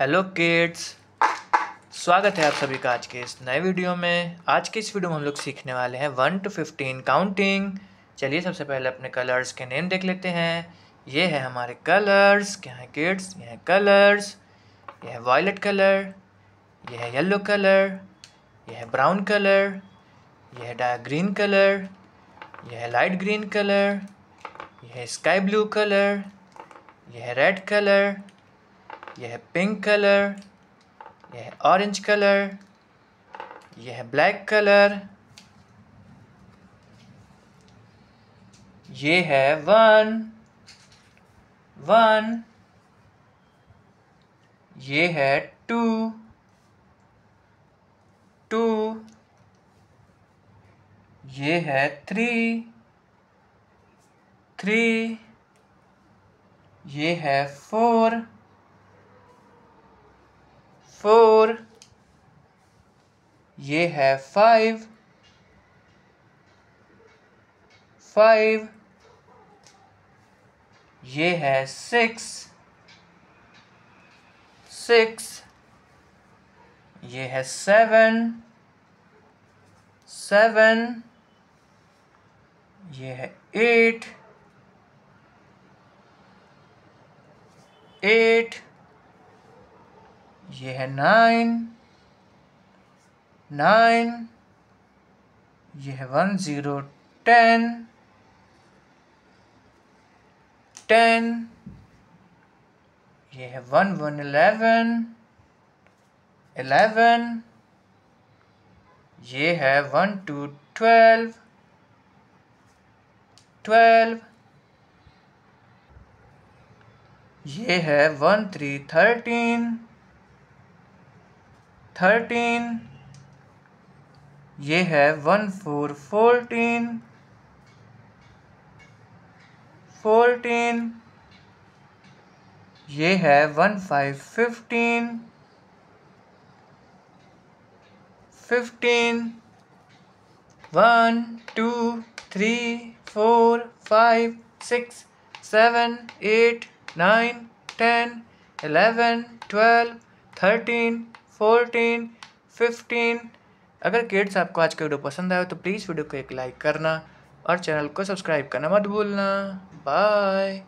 hello kids स्वागत है आप सभी का आज के इस नए वीडियो में आज के इस वीडियो में हम लोग सीखने वाले हैं वन टू फिफ्टीन काउंटिंग चलिए सबसे पहले अपने कलर्स के नेम देख लेते हैं ये है हमारे कलर्स क्या है किड्स ये है कलर्स ये है वायलेट कलर ये है येलो कलर ये है ब्राउन कलर यह है डार्क ग्रीन कलर यह है लाइट ग्रीन कलर यह है स्काई ब्लू कलर यह है रेड कलर यह है पिंक कलर यह है ऑरेंज कलर यह है ब्लैक कलर ये है वन वन ये है टू टू ये है थ्री थ्री ये है फोर फोर ये है फाइव फाइव ये है सिक्स सिक्स ये है सेवन सेवन ये है एट एट ये है नाइन नाइन ये है वन ज़ीरो टेन टेन ये है वन वन इलेवन इलेवन ये है वन टू ट्वेल्व ट्वेल्व ये है वन थ्री थर्टीन थर्टीन ये है वन फोर फोर्टीन फोरटीन ये है one five fifteen fifteen one two three four five six seven eight nine ten eleven twelve thirteen fourteen fifteen अगर kids आपको आज का वीडियो पसंद आया तो प्लीज़ वीडियो को एक लाइक करना और चैनल को सब्सक्राइब करना मत भूलना बाय